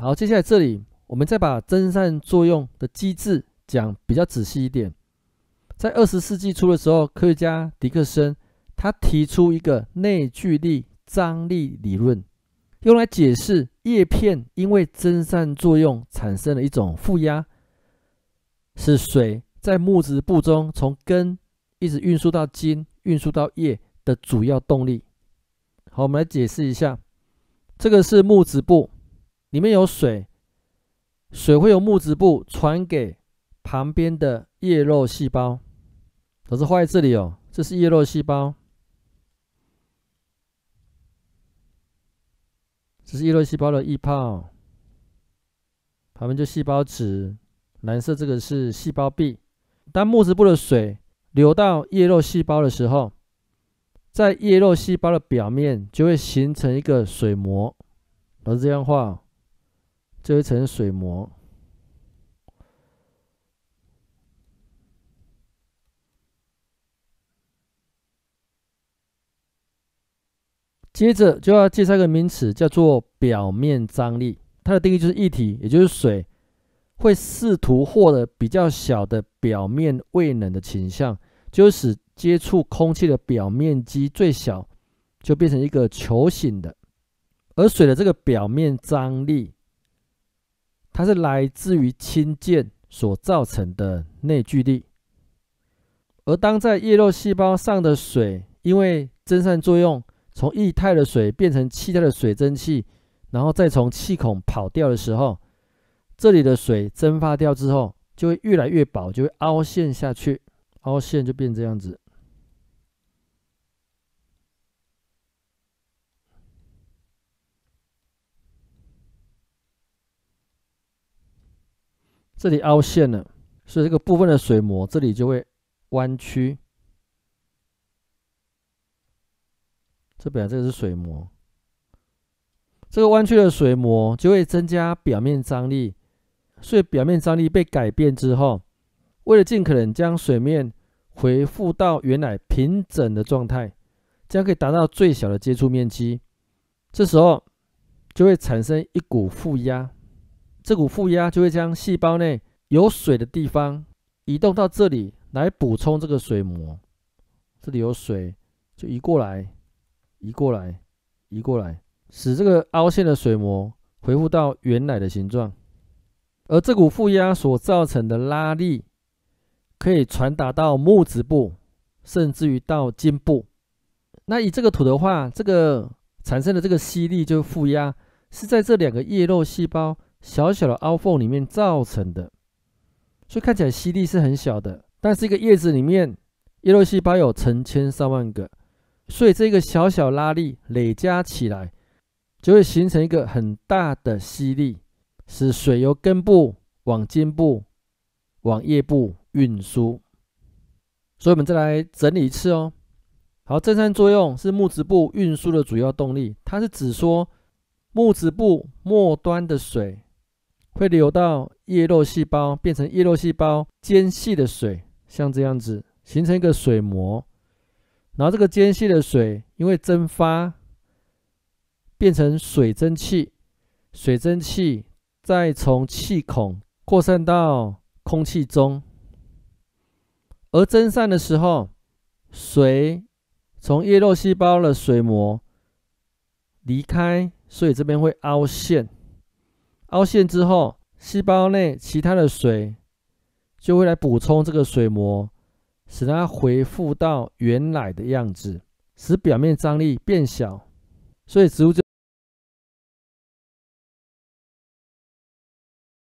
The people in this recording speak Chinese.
好，接下来这里我们再把蒸散作用的机制讲比较仔细一点。在二十世纪初的时候，科学家迪克森他提出一个内聚力张力理论，用来解释叶片因为蒸散作用产生的一种负压，是水在木质部中从根一直运输到茎、运输到叶的主要动力。好，我们来解释一下，这个是木质部。里面有水，水会由木质部传给旁边的叶肉细胞。老师画在这里哦，这是叶肉细胞，这是叶肉细胞的液泡，旁边就细胞质，蓝色这个是细胞壁。当木质部的水流到叶肉细胞的时候，在叶肉细胞的表面就会形成一个水膜，老师这样画。一成水膜。接着就要介绍一个名词，叫做表面张力。它的定义就是液体，也就是水，会试图获得比较小的表面位能的倾向，就是使接触空气的表面积最小，就变成一个球形的。而水的这个表面张力。它是来自于氢键所造成的内聚力，而当在叶肉细胞上的水因为蒸散作用，从液态的水变成气态的水蒸气，然后再从气孔跑掉的时候，这里的水蒸发掉之后，就会越来越薄，就会凹陷下去，凹陷就变这样子。这里凹陷了，所以这个部分的水膜这里就会弯曲。这边这个是水膜，这个弯曲的水膜就会增加表面张力，所以表面张力被改变之后，为了尽可能将水面回复到原来平整的状态，这样可以达到最小的接触面积，这时候就会产生一股负压。这股负压就会将细胞内有水的地方移动到这里来补充这个水膜。这里有水，就移过来，移过来，移过来，使这个凹陷的水膜恢复到原来的形状。而这股负压所造成的拉力，可以传达到木质部，甚至于到茎部。那以这个土的话，这个产生的这个吸力就是负压，是在这两个叶肉细胞。小小的凹缝里面造成的，所以看起来吸力是很小的。但是一个叶子里面叶肉细胞有成千上万个，所以这个小小拉力累加起来，就会形成一个很大的吸力，使水由根部往茎部、往叶部运输。所以我们再来整理一次哦。好，正三作用是木质部运输的主要动力，它是指说木质部末端的水。会流到叶肉细胞，变成叶肉细胞间隙的水，像这样子形成一个水膜。然后这个间隙的水因为蒸发，变成水蒸气，水蒸气再从气孔扩散到空气中。而蒸散的时候，水从叶肉细胞的水膜离开，所以这边会凹陷。凹陷之后，细胞内其他的水就会来补充这个水膜，使它恢复到原来的样子，使表面张力变小，所以植物就。